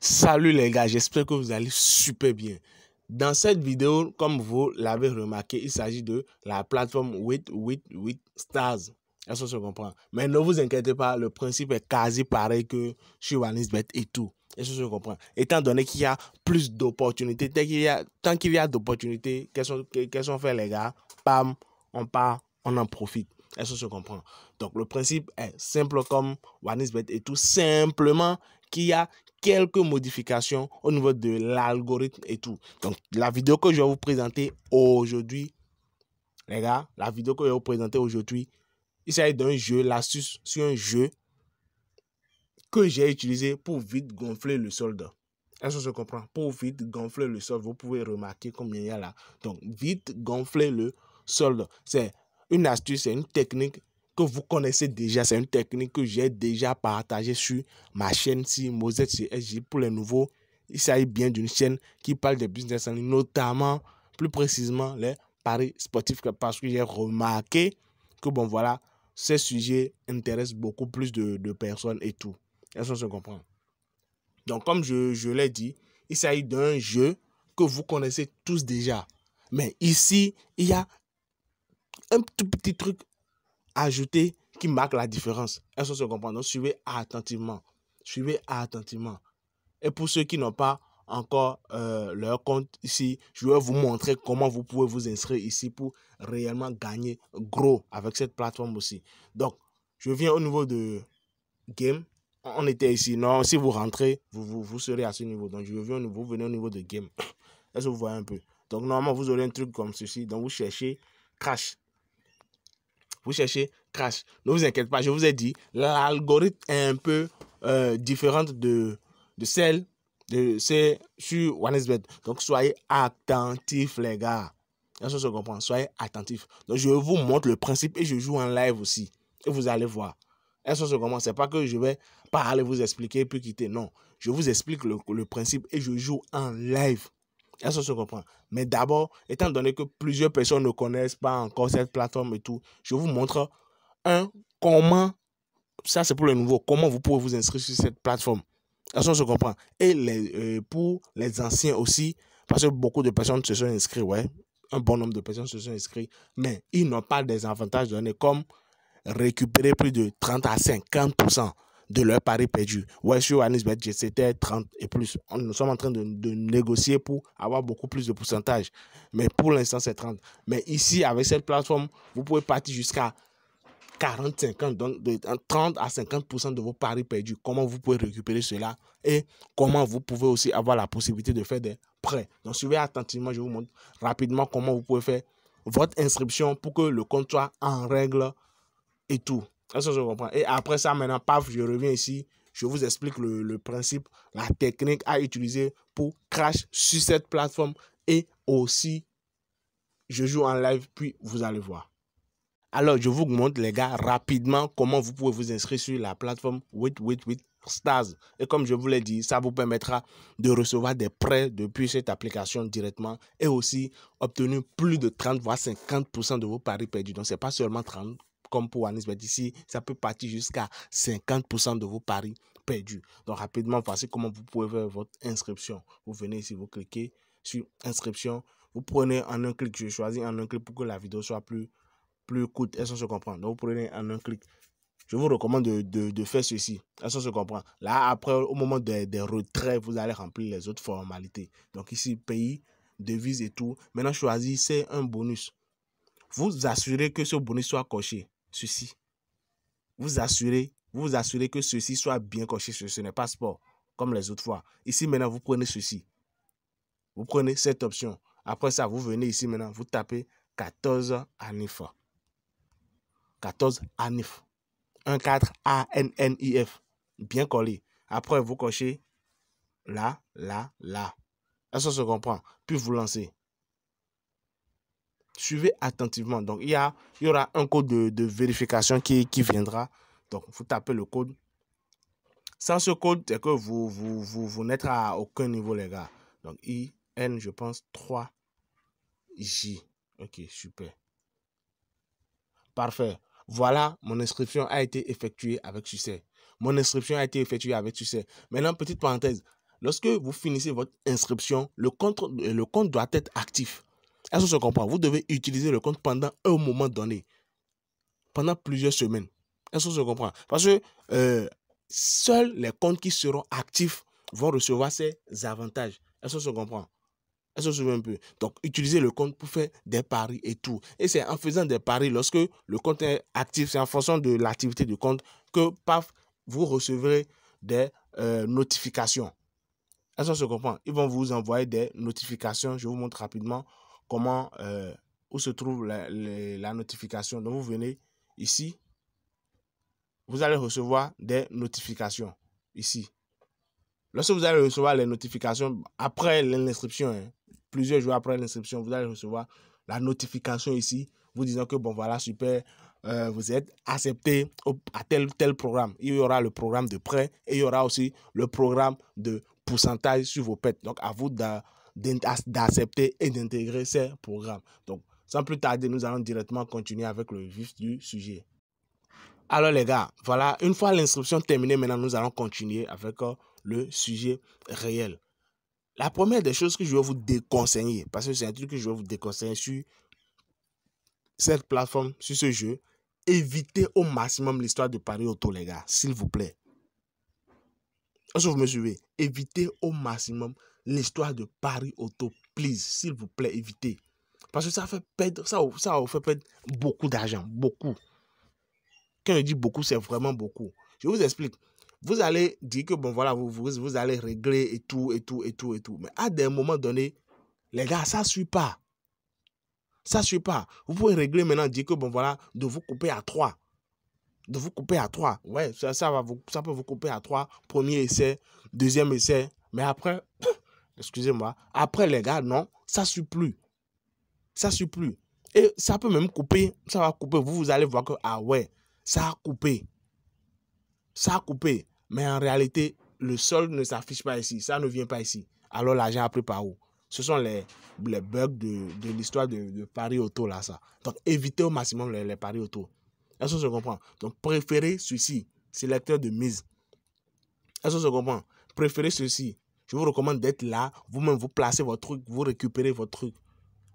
Salut les gars, j'espère que vous allez super bien. Dans cette vidéo, comme vous l'avez remarqué, il s'agit de la plateforme 888 Stars. Est-ce que se comprend Mais ne vous inquiétez pas, le principe est quasi pareil que chez WANISBET et tout. Est-ce que se comprend Étant donné qu'il y a plus d'opportunités, tant qu'il y a, a d'opportunités, qu'est-ce qu'on fait les gars Pam, on part, on en profite. Est-ce que se comprend Donc le principe est simple comme WANISBET et tout. Simplement, qu'il y a quelques modifications au niveau de l'algorithme et tout. Donc, la vidéo que je vais vous présenter aujourd'hui, les gars, la vidéo que je vais vous présenter aujourd'hui, il s'agit d'un jeu, l'astuce sur un jeu que j'ai utilisé pour vite gonfler le solde. Est-ce qu'on se comprend Pour vite gonfler le solde, vous pouvez remarquer combien il y a là. Donc, vite gonfler le solde, c'est une astuce, c'est une technique que vous connaissez déjà. C'est une technique que j'ai déjà partagée sur ma chaîne si Mosette sur SJ pour les nouveaux. Il s'agit bien d'une chaîne qui parle de business en notamment, plus précisément, les paris sportifs, parce que j'ai remarqué que, bon, voilà, ces sujets intéresse beaucoup plus de, personnes et tout. Est-ce se comprend? Donc, comme je, je l'ai dit, il s'agit d'un jeu que vous connaissez tous déjà. Mais ici, il y a un tout petit truc Ajouter qui marque la différence. Elles sont se comprendre. Donc, suivez attentivement. Suivez attentivement. Et pour ceux qui n'ont pas encore euh, leur compte ici, je vais vous montrer comment vous pouvez vous inscrire ici pour réellement gagner gros avec cette plateforme aussi. Donc, je viens au niveau de game. On était ici. Non, si vous rentrez, vous, vous, serez à ce niveau. Donc, je viens au niveau, au niveau de game. Est-ce que vous voyez un peu Donc, normalement, vous aurez un truc comme ceci. Donc, vous cherchez Crash » vous cherchez crash. Ne vous inquiétez pas, je vous ai dit, l'algorithme est un peu euh, différente de, de celle de c'est sur OneSBet. Donc soyez attentifs les gars. ça se comprend. Soyez attentifs. Donc je vous montre le principe et je joue en live aussi. Et vous allez voir. Est-ce se comprend pas que je vais pas aller vous expliquer puis quitter. Non, je vous explique le, le principe et je joue en live se comprend Mais d'abord, étant donné que plusieurs personnes ne connaissent pas encore cette plateforme et tout, je vous montre un comment, ça c'est pour les nouveaux. comment vous pouvez vous inscrire sur cette plateforme. se comprend Et les, euh, pour les anciens aussi, parce que beaucoup de personnes se sont inscrites, ouais, un bon nombre de personnes se sont inscrites, mais ils n'ont pas des avantages donnés comme récupérer plus de 30 à 50% de leur pari perdu. Ouais, sur Anisbet, c'était 30 et plus. Nous sommes en train de, négocier pour avoir beaucoup plus de pourcentage. Mais pour l'instant, c'est 30. Mais ici, avec cette plateforme, vous pouvez partir jusqu'à 40, 50, donc 30 à 50% de vos paris perdus. Comment vous pouvez récupérer cela et comment vous pouvez aussi avoir la possibilité de faire des prêts. Donc, suivez attentivement, je vous montre rapidement comment vous pouvez faire votre inscription pour que le compte soit en règle et tout. Et après ça, maintenant, paf, je reviens ici. Je vous explique le, principe, la technique à utiliser pour crash sur cette plateforme et aussi je joue en live, puis vous allez voir. Alors, je vous montre, les gars, rapidement comment vous pouvez vous inscrire sur la plateforme WitWitWitStars. Stars. Et comme je vous l'ai dit, ça vous permettra de recevoir des prêts depuis cette application directement et aussi obtenir plus de 30 voire 50% de vos paris perdus. Donc, ce n'est pas seulement 30, comme pour Anis ici, ça peut partir jusqu'à 50% de vos paris perdus. Donc rapidement, voici comment vous pouvez faire votre inscription. Vous venez ici, vous cliquez sur inscription. Vous prenez en un clic, je choisis en un clic pour que la vidéo soit plus, plus courte. Est-ce se comprend Donc vous prenez en un clic. Je vous recommande de, faire ceci. Est-ce se comprend Là, après, au moment des, des retraits, vous allez remplir les autres formalités. Donc ici, pays, devise et tout. Maintenant, choisissez un bonus vous assurez que ce bonus soit coché ceci. Vous assurez, vous, assurez que ceci soit bien coché sur ce sport comme les autres fois. Ici, maintenant, vous prenez ceci. Vous prenez cette option. Après ça, vous venez ici maintenant, vous tapez 14 ANIF. 14 ANIF. 4 A-N-N-I-F. Bien collé. Après, vous cochez là, là, là. Est-ce se comprend? Puis vous lancez. Suivez attentivement. Donc, il y, a, il y aura un code de, de vérification qui, viendra. Donc, vous tapez le code. Sans ce code, c'est que vous, vous, vous, n'êtes à aucun niveau, les gars. Donc, IN, je pense, 3J. Ok, super. Parfait. Voilà, mon inscription a été effectuée avec succès. Mon inscription a été effectuée avec succès. Maintenant, petite parenthèse. Lorsque vous finissez votre inscription, le compte, le compte doit être actif. Est-ce se comprend Vous devez utiliser le compte pendant un moment donné, pendant plusieurs semaines. Est-ce se comprend Parce que euh, seuls les comptes qui seront actifs vont recevoir ces avantages. Est-ce que se comprend Est-ce se souviennent un peu Donc, utilisez le compte pour faire des paris et tout. Et c'est en faisant des paris, lorsque le compte est actif, c'est en fonction de l'activité du compte que, paf, vous recevrez des euh, notifications. Est-ce se comprend Ils vont vous envoyer des notifications. Je vous montre rapidement comment, euh, où se trouve la, notification. Donc, vous venez ici, vous allez recevoir des notifications ici. Lorsque vous allez recevoir les notifications après l'inscription, hein, plusieurs jours après l'inscription, vous allez recevoir la notification ici, vous disant que bon voilà, super, euh, vous êtes accepté à tel tel programme. Il y aura le programme de prêt et il y aura aussi le programme de pourcentage sur vos pets. Donc à vous d'accepter et d'intégrer ces programmes. Donc, sans plus tarder, nous allons directement continuer avec le vif du sujet. Alors les gars, voilà, une fois l'inscription terminée, maintenant nous allons continuer avec euh, le sujet réel. La première des choses que je vais vous déconseiller, parce que c'est un truc que je vais vous déconseiller sur cette plateforme, sur ce jeu, évitez au maximum l'histoire de Paris Auto, les gars, s'il vous plaît. Est-ce vous me suivez Évitez au maximum l'histoire de Paris Auto, please, s'il vous plaît, évitez. Parce que ça fait perdre, ça, ça fait perdre beaucoup d'argent, beaucoup. Quand je dis beaucoup, c'est vraiment beaucoup. Je vous explique. Vous allez dire que, bon, voilà, vous, vous, allez régler et tout, et tout, et tout, et tout. Mais à des moment donnés, les gars, ça ne suit pas. Ça ne suit pas. Vous pouvez régler maintenant, dire que, bon, voilà, de vous couper à trois. De vous couper à trois. Ouais, ça, va vous, ça peut vous couper à trois. Premier essai, deuxième essai. Mais après, Excusez-moi. Après, les gars, non, ça suit plus. Ça suit plus. Et ça peut même couper. Ça va couper. Vous, vous allez voir que, ah ouais, ça a coupé. Ça a coupé. Mais en réalité, le sol ne s'affiche pas ici. Ça ne vient pas ici. Alors l'argent a pris par où Ce sont les, bugs de, l'histoire de, Paris Auto, là, ça. Donc, évitez au maximum les, paris auto. Est-ce que se comprend Donc, préférez ceci, sélecteur de mise. Est-ce que se comprend Préférez ceci, je vous recommande d'être là. Vous-même, vous placez votre truc, vous récupérez votre truc.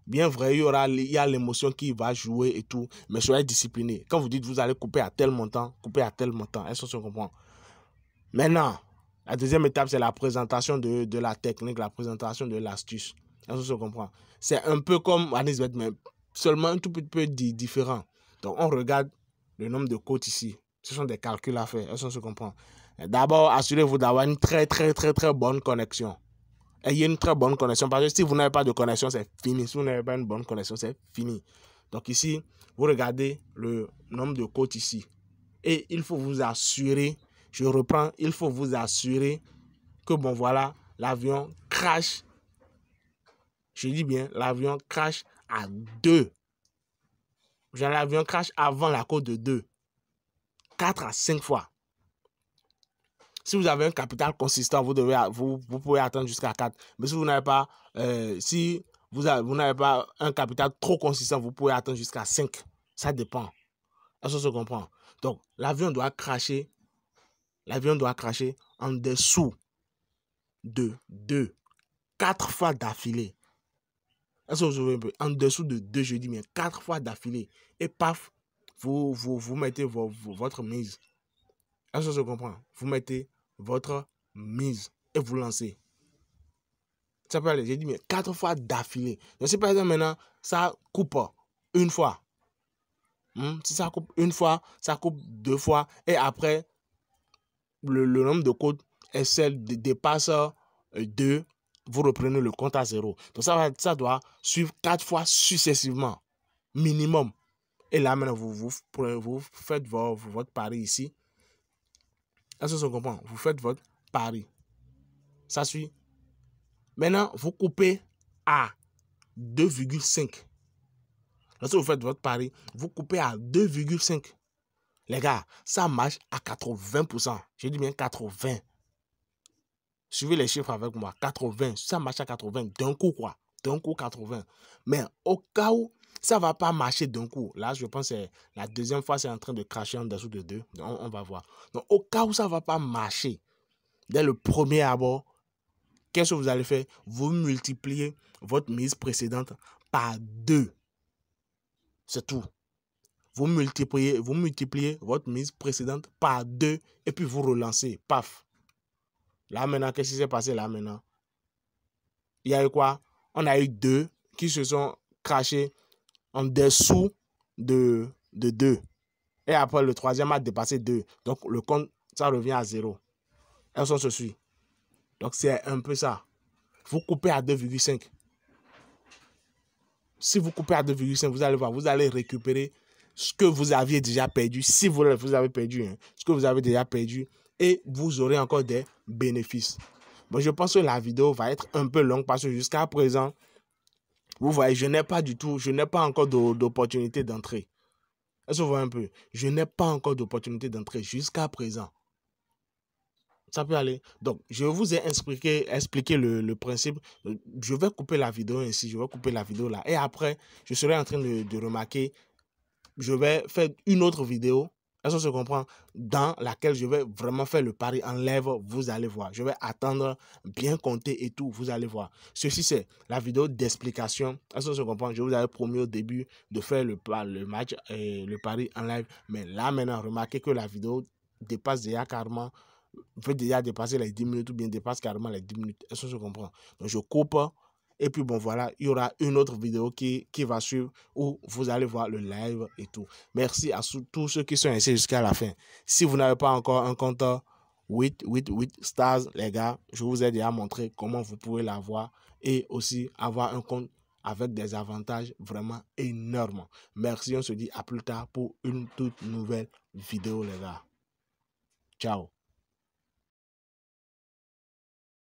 Bien vrai, il y aura il y a l'émotion qui va jouer et tout, mais soyez discipliné. Quand vous dites vous allez couper à tel montant, couper à tel montant, elles ce se comprend Maintenant, la deuxième étape, c'est la présentation de, de, la technique, la présentation de l'astuce. elles ce comprend C'est un peu comme Anisbeth, ah, mais seulement un tout petit peu différent. Donc, on regarde le nombre de côtes ici. Ce sont des calculs à faire. elles ce se comprend D'abord, assurez-vous d'avoir une très, très, très, très bonne connexion. Ayez une très bonne connexion. Parce que si vous n'avez pas de connexion, c'est fini. Si vous n'avez pas une bonne connexion, c'est fini. Donc ici, vous regardez le nombre de côtes ici. Et il faut vous assurer, je reprends, il faut vous assurer que, bon, voilà, l'avion crash. Je dis bien, l'avion crash à 2. L'avion crash avant la côte de deux. 4 à 5 fois. Si vous avez un capital consistant, vous, devez, vous, pouvez attendre jusqu'à 4. Mais si vous n'avez pas, euh, si vous, pas un capital trop consistant, vous pouvez attendre jusqu'à 5. Ça dépend. Est-ce se comprend? Donc, l'avion doit cracher. L'avion doit cracher en dessous de 2. 4 fois d'affilée. Est-ce que En dessous de 2, je dis bien 4 fois d'affilée. Et paf, vous, vous, mettez votre mise. Est-ce que Vous mettez votre mise et vous lancez. Ça peut aller. J'ai dit, mais quatre fois d'affilée. Donc, si par exemple maintenant, ça coupe une fois. Hmm? Si ça coupe une fois, ça coupe deux fois. Et après, le, nombre de codes est celle de, dépasseurs euh, 2. Vous reprenez le compte à zéro. Donc, ça, ça doit suivre quatre fois successivement. Minimum. Et là, maintenant, vous, vous, vous faites votre pari ici est comprend Vous faites votre pari. Ça suit. Maintenant, vous coupez à 2,5. Lorsque vous faites votre pari, vous coupez à 2,5. Les gars, ça marche à 80%. J'ai dit bien 80. Suivez les chiffres avec moi. 80. Ça marche à 80. D'un coup, quoi. D'un coup, 80. Mais au cas où ça va pas marcher d'un coup. Là, je pense que la deuxième fois, c'est en train de cracher en dessous de deux. on, va voir. Donc, au cas où ça va pas marcher, dès le premier abord, qu'est-ce que vous allez faire Vous multipliez votre mise précédente par deux. C'est tout. Vous multipliez, vous multipliez votre mise précédente par deux et puis vous relancez. Paf. Là maintenant, qu'est-ce qui s'est passé là maintenant Il y a eu quoi On a eu deux qui se sont crachés en dessous de, de 2. Et après, le troisième a dépassé 2. Donc, le compte, ça revient à 0. Elles sont se suit. Donc, c'est un peu ça. Vous coupez à 2,5. Si vous coupez à 2,5, vous allez voir, vous allez récupérer ce que vous aviez déjà perdu, si vous, vous avez perdu, hein, ce que vous avez déjà perdu, et vous aurez encore des bénéfices. Bon, je pense que la vidéo va être un peu longue parce que jusqu'à présent, vous voyez, je n'ai pas du tout, je n'ai pas encore d'opportunité d'entrer. Est-ce que vous voyez un peu Je n'ai pas encore d'opportunité d'entrer jusqu'à présent. Ça peut aller. Donc, je vous ai expliqué, le, principe. Je vais couper la vidéo ici. je vais couper la vidéo là. Et après, je serai en train de remarquer, je vais faire une autre vidéo est-ce qu'on se comprend Dans laquelle je vais vraiment faire le pari en live, vous allez voir. Je vais attendre, bien compter et tout, vous allez voir. Ceci, c'est la vidéo d'explication. Est-ce qu'on se comprend Je vous avais promis au début de faire le, match et euh, le pari en live. Mais là, maintenant, remarquez que la vidéo dépasse déjà carrément veut déjà dépasser les 10 minutes ou bien dépasse carrément les 10 minutes. Est-ce qu'on se comprend Donc, je coupe et puis bon voilà, il y aura une autre vidéo qui, qui va suivre où vous allez voir le live et tout. Merci à tous ceux qui sont ici jusqu'à la fin. Si vous n'avez pas encore un compte 8, 8, 8 stars, les gars, je vous ai déjà montré comment vous pouvez l'avoir et aussi avoir un compte avec des avantages vraiment énormes. Merci, on se dit à plus tard pour une toute nouvelle vidéo, les gars. Ciao.